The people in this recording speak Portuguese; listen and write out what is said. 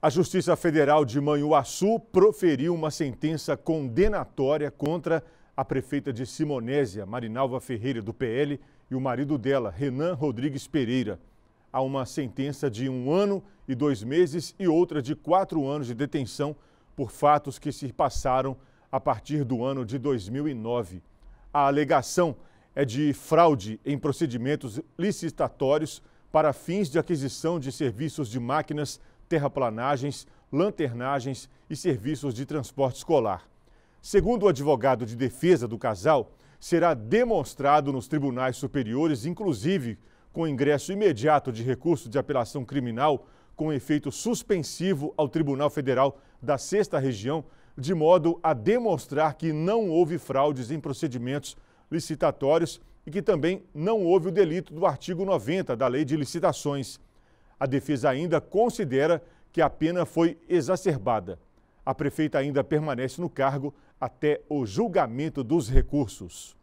A Justiça Federal de Manhuaçu proferiu uma sentença condenatória contra a prefeita de Simonésia, Marinalva Ferreira, do PL, e o marido dela, Renan Rodrigues Pereira. Há uma sentença de um ano e dois meses e outra de quatro anos de detenção por fatos que se passaram a partir do ano de 2009. A alegação é de fraude em procedimentos licitatórios para fins de aquisição de serviços de máquinas terraplanagens, lanternagens e serviços de transporte escolar. Segundo o advogado de defesa do casal, será demonstrado nos tribunais superiores, inclusive com ingresso imediato de recurso de apelação criminal com efeito suspensivo ao Tribunal Federal da Sexta Região, de modo a demonstrar que não houve fraudes em procedimentos licitatórios e que também não houve o delito do artigo 90 da Lei de Licitações. A defesa ainda considera que a pena foi exacerbada. A prefeita ainda permanece no cargo até o julgamento dos recursos.